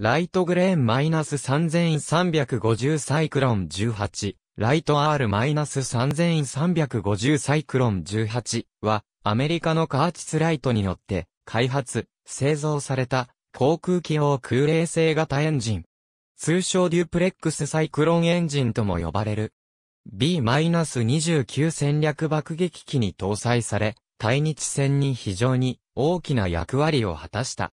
ライトグレーンマイナス3350サイクロン18、ライト R マイナス3350サイクロン18は、アメリカのカーチスライトによって、開発、製造された、航空機用空冷性型エンジン。通称デュプレックスサイクロンエンジンとも呼ばれる。B-29 戦略爆撃機に搭載され、対日戦に非常に大きな役割を果たした。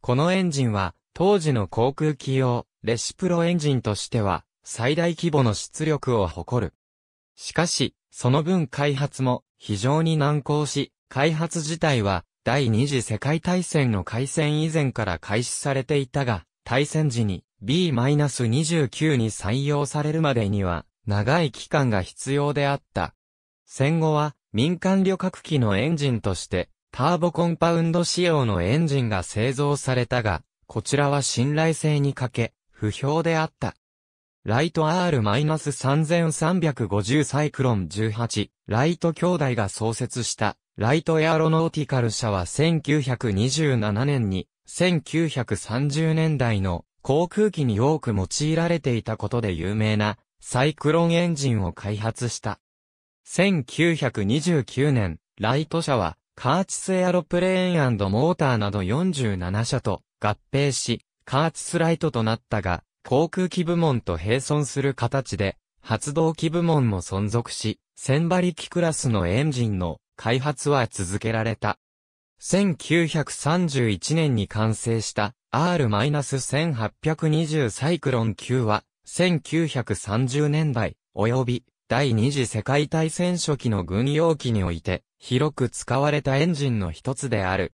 このエンジンは当時の航空機用、レシプロエンジンとしては、最大規模の出力を誇る。しかし、その分開発も非常に難航し、開発自体は第二次世界大戦の開戦以前から開始されていたが、大戦時に B-29 に採用されるまでには長い期間が必要であった。戦後は民間旅客機のエンジンとしてターボコンパウンド仕様のエンジンが製造されたが、こちらは信頼性に欠け、不評であった。ライト R-3350 サイクロン18、ライト兄弟が創設した、ライトエアロノーティカル社は1927年に、1930年代の航空機に多く用いられていたことで有名な、サイクロンエンジンを開発した。1929年、ライト社は、カーチスエアロプレーンモーターなど47社と、合併し、加圧スライトとなったが、航空機部門と並存する形で、発動機部門も存続し、千馬力クラスのエンジンの開発は続けられた。1931年に完成した R-1820 サイクロン級は、1930年代、及び第二次世界大戦初期の軍用機において、広く使われたエンジンの一つである。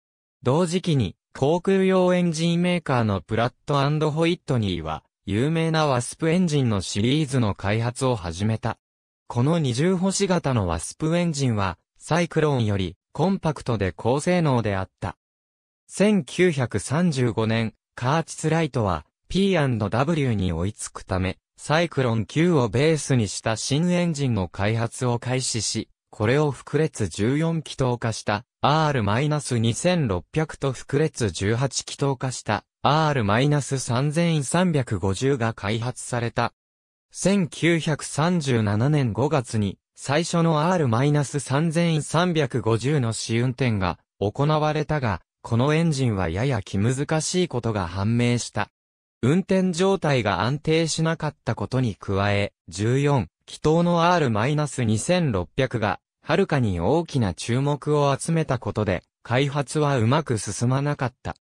同時期に、航空用エンジンメーカーのプラットホイットニーは、有名なワスプエンジンのシリーズの開発を始めた。この二重星型のワスプエンジンは、サイクロンよりコンパクトで高性能であった。1935年、カーチスライトは P&W に追いつくため、サイクロン Q をベースにした新エンジンの開発を開始し、これを複列14気筒化した R-2600 と複列18気筒化した R-3350 が開発された。1937年5月に最初の R-3350 の試運転が行われたが、このエンジンはやや気難しいことが判明した。運転状態が安定しなかったことに加え、14、気筒の R-2600 がはるかに大きな注目を集めたことで、開発はうまく進まなかった。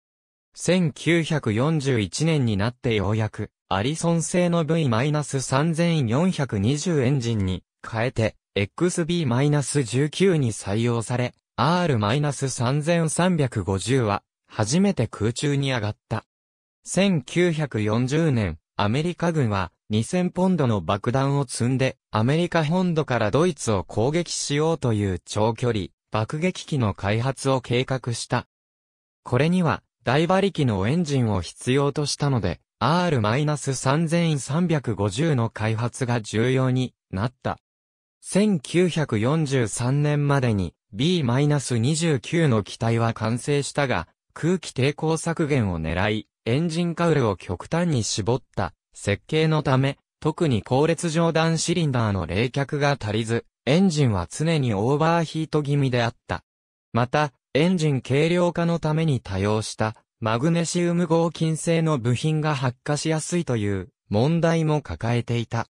1941年になってようやく、アリソン製の V-3420 エンジンに変えて、XB-19 に採用され、R-3350 は、初めて空中に上がった。1940年、アメリカ軍は、2000ポンドの爆弾を積んで、アメリカ本土からドイツを攻撃しようという長距離、爆撃機の開発を計画した。これには、大馬力のエンジンを必要としたので、R-3350 の開発が重要になった。1943年までに B-29 の機体は完成したが、空気抵抗削減を狙い、エンジンカウルを極端に絞った設計のため、特に高列上段シリンダーの冷却が足りず、エンジンは常にオーバーヒート気味であった。また、エンジン軽量化のために多用したマグネシウム合金製の部品が発火しやすいという問題も抱えていた。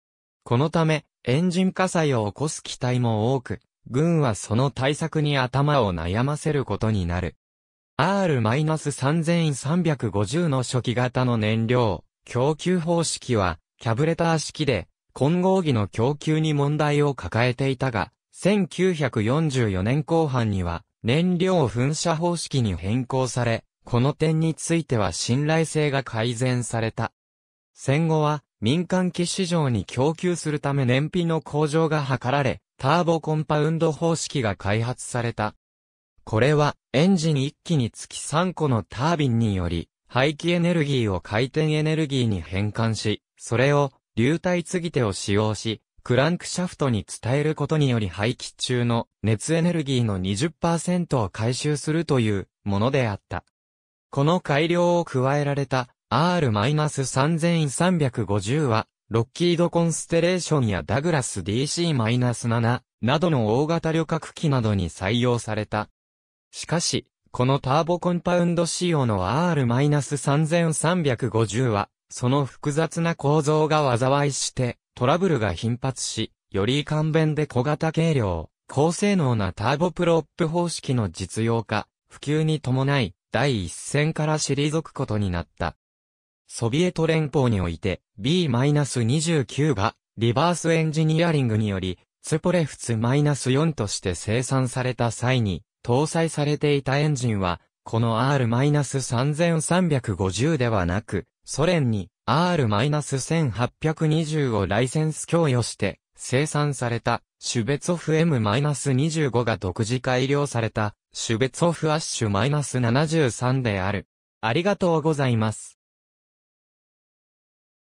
このため、エンジン火災を起こす機体も多く、軍はその対策に頭を悩ませることになる。R-3350 の初期型の燃料、供給方式は、キャブレター式で、混合技の供給に問題を抱えていたが、1944年後半には、燃料噴射方式に変更され、この点については信頼性が改善された。戦後は、民間機市場に供給するため燃費の向上が図られ、ターボコンパウンド方式が開発された。これは、エンジン1機につき3個のタービンにより、排気エネルギーを回転エネルギーに変換し、それを流体継ぎ手を使用し、クランクシャフトに伝えることにより排気中の熱エネルギーの20%を回収するというものであった。この改良を加えられた R-3350 は、ロッキードコンステレーションやダグラス DC-7 などの大型旅客機などに採用された。しかし、このターボコンパウンド仕様の R-3350 は、その複雑な構造が災いして、トラブルが頻発し、より簡便で小型軽量、高性能なターボプロップ方式の実用化、普及に伴い、第一線から退くことになった。ソビエト連邦において B-29 がリバースエンジニアリングによりツポレフツ -4 として生産された際に搭載されていたエンジンは、この R-3350 ではなく、ソ連に R-1820 をライセンス供与して生産されたシュベツォフ M-25 が独自改良されたシュベツォフアッシュ -73 である。ありがとうございます。